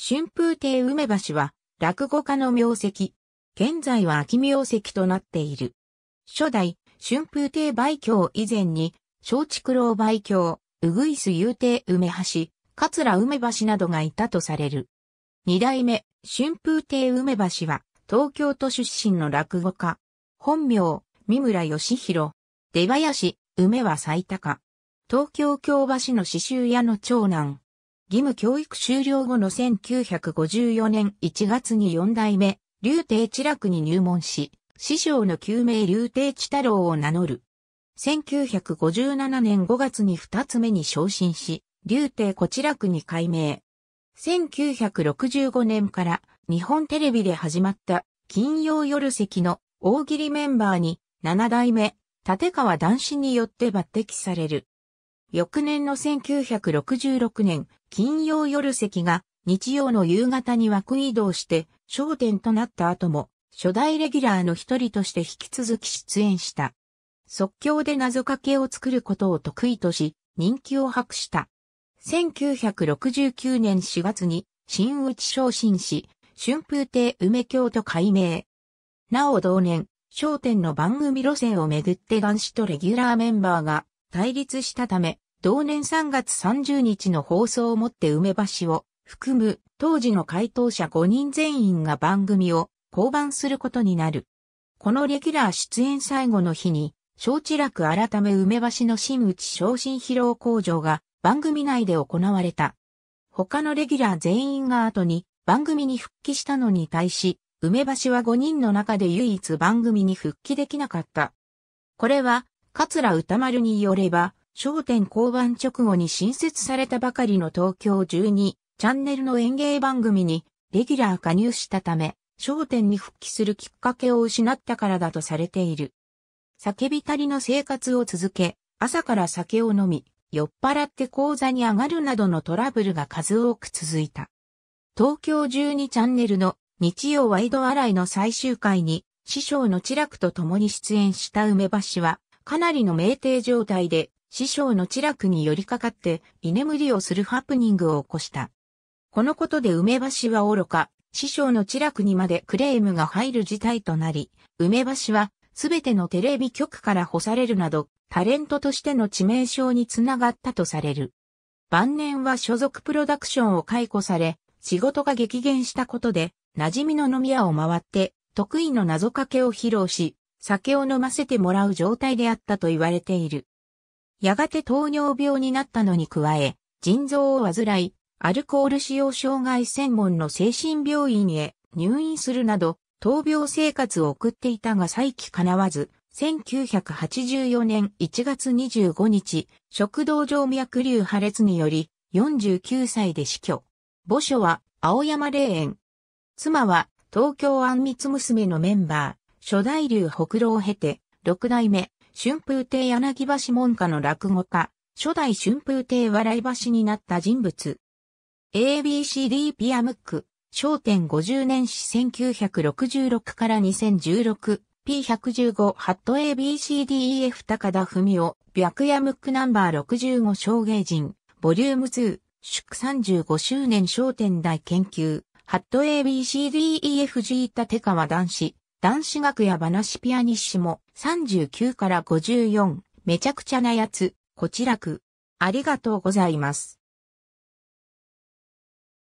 春風亭梅橋は、落語家の名跡。現在は秋名跡となっている。初代、春風亭梅京以前に、松竹楼梅郷、うぐいす遊亭梅橋、桂梅橋などがいたとされる。二代目、春風亭梅橋は、東京都出身の落語家。本名、三村義弘。出林、梅は最高。東京京橋の刺繍屋の長男。義務教育終了後の1954年1月に4代目、竜帝地楽に入門し、師匠の救命竜帝地太郎を名乗る。1957年5月に2つ目に昇進し、竜こちら楽に改名。1965年から日本テレビで始まった金曜夜席の大喜利メンバーに7代目、立川男子によって抜擢される。翌年の1966年、金曜夜席が日曜の夕方に枠移動して焦点となった後も、初代レギュラーの一人として引き続き出演した。即興で謎かけを作ることを得意とし、人気を博した。1969年4月に、新内昇進し、春風亭梅京と改名。なお同年、焦点の番組路線をめぐって男子とレギュラーメンバーが対立したため、同年3月30日の放送をもって梅橋を含む当時の回答者5人全員が番組を降板することになる。このレギュラー出演最後の日に、小知楽改め梅橋の新内昇進披露工場が番組内で行われた。他のレギュラー全員が後に番組に復帰したのに対し、梅橋は5人の中で唯一番組に復帰できなかった。これは桂歌丸によれば、商店交番直後に新設されたばかりの東京12チャンネルの演芸番組にレギュラー加入したため、商店に復帰するきっかけを失ったからだとされている。酒びたりの生活を続け、朝から酒を飲み、酔っ払って講座に上がるなどのトラブルが数多く続いた。東京12チャンネルの日曜ワイド洗いの最終回に師匠の知楽と共に出演した梅橋はかなりの酩酊状態で、師匠の知楽に寄りかかって、居眠りをするハプニングを起こした。このことで梅橋は愚か、師匠の知楽にまでクレームが入る事態となり、梅橋は、すべてのテレビ局から干されるなど、タレントとしての致命傷につながったとされる。晩年は所属プロダクションを解雇され、仕事が激減したことで、馴染みの飲み屋を回って、得意の謎かけを披露し、酒を飲ませてもらう状態であったと言われている。やがて糖尿病になったのに加え、腎臓を患い、アルコール使用障害専門の精神病院へ入院するなど、闘病生活を送っていたが再起叶わず、1984年1月25日、食道静脈瘤破裂により、49歳で死去。墓所は青山霊園。妻は東京安密娘のメンバー、初代流北郎を経て、六代目、春風亭柳橋門下の落語家、初代春風亭笑い橋になった人物。ABCD ピアムック、商店50年史1966から2016、P115 ハット ABCDEF 高田文夫、白夜ムックナンバー65小芸人、ボリューム2、祝35周年商店大研究、ハット ABCDEFG 立川男子、男子学やバナシピアニッシモ、39から54、めちゃくちゃなやつ、こちらく。ありがとうございます。